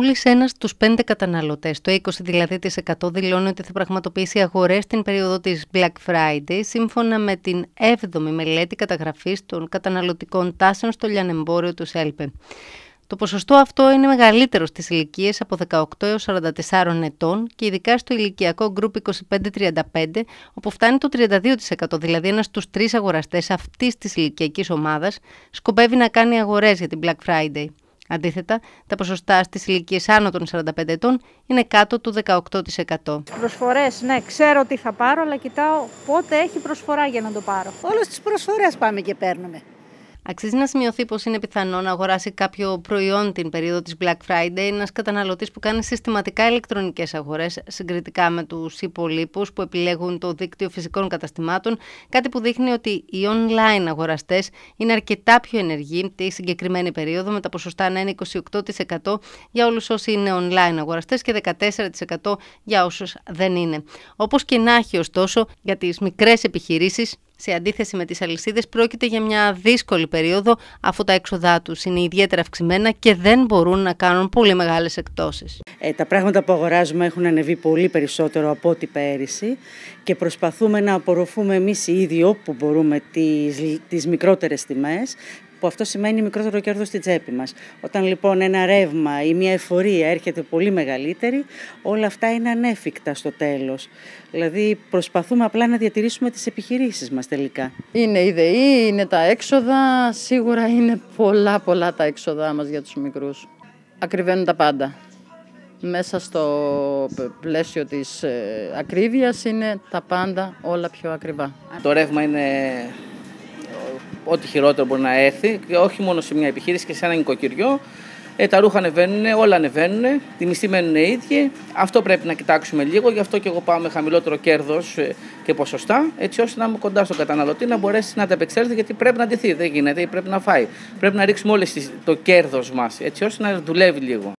Μόλι ένα στου πέντε καταναλωτές, το 20% δηλαδή της εκατό, δηλώνει ότι θα πραγματοποιήσει αγορές την περίοδο της Black Friday, σύμφωνα με την 7η μελέτη καταγραφής των καταναλωτικών τάσεων στο λιανεμπόριο του ΣΕΛΠΕ. Το ποσοστό αυτό είναι μεγαλύτερο στις ηλικίες από 18 έως 44 ετών και ειδικά στο ηλικιακό γκρουπ 25-35, όπου φτάνει το 32%, δηλαδή ένας στους τρεις αγοραστές αυτής της ηλικιακής ομάδας σκοπεύει να κάνει αγορές για την Black Friday. Αντίθετα, τα ποσοστά στις ηλικίες άνω των 45 ετών είναι κάτω του 18%. Προσφορές, ναι, ξέρω τι θα πάρω, αλλά κοιτάω πότε έχει προσφορά για να το πάρω. Όλες τις προσφορές πάμε και παίρνουμε. Αξίζει να σημειωθεί πως είναι πιθανό να αγοράσει κάποιο προϊόν την περίοδο της Black Friday ένας καταναλωτής που κάνει συστηματικά ηλεκτρονικές αγορές συγκριτικά με τους υπολείπους που επιλέγουν το δίκτυο φυσικών καταστημάτων, κάτι που δείχνει ότι οι online αγοραστές είναι αρκετά πιο ενεργοί τη συγκεκριμένη περίοδο, με τα ποσοστά να είναι 28% για όλους όσοι είναι online αγοραστές και 14% για όσους δεν είναι. Όπως και να έχει, ωστόσο, για τις μικρές επιχειρήσεις σε αντίθεση με τις αλυσίδες πρόκειται για μια δύσκολη περίοδο αφού τα έξοδά τους είναι ιδιαίτερα αυξημένα και δεν μπορούν να κάνουν πολύ μεγάλες εκτόσεις. Ε, τα πράγματα που αγοράζουμε έχουν ανεβεί πολύ περισσότερο από ό,τι πέρυσι και προσπαθούμε να απορροφούμε εμείς οι ίδιοι όπου μπορούμε τις, τις μικρότερες που αυτό σημαίνει μικρότερο κέρδος στην τσέπη μας. Όταν λοιπόν ένα ρεύμα ή μια εφορία έρχεται πολύ μεγαλύτερη, όλα αυτά είναι ανέφικτα στο τέλος. Δηλαδή, προσπαθούμε απλά να διατηρήσουμε τις επιχειρήσεις μας τελικά. Είναι η είναι τα έξοδα. Σίγουρα είναι πολλά, πολλά τα έξοδά μας για τους μικρούς. Ακριβένουν τα πάντα. Μέσα στο πλαίσιο της ε, ακρίβειας είναι τα πάντα όλα πιο ακριβά. Το ρεύμα είναι ό,τι χειρότερο μπορεί να έρθει, και όχι μόνο σε μια επιχείρηση και σε ένα νοικοκυριό. Ε, τα ρούχα ανεβαίνουν, όλα ανεβαίνουν, τη μισή μένουν οι ίδιοι. Αυτό πρέπει να κοιτάξουμε λίγο, γι' αυτό και εγώ πάω με χαμηλότερο κέρδος ε, και ποσοστά, έτσι ώστε να είμαι κοντά στον καταναλωτή, να μπορέσει να τα επεξέλθει, γιατί πρέπει να αντιθεί. Δεν γίνεται, πρέπει να φάει. Πρέπει να ρίξουμε όλες το κέρδος μας, έτσι ώστε να δουλεύει λίγο.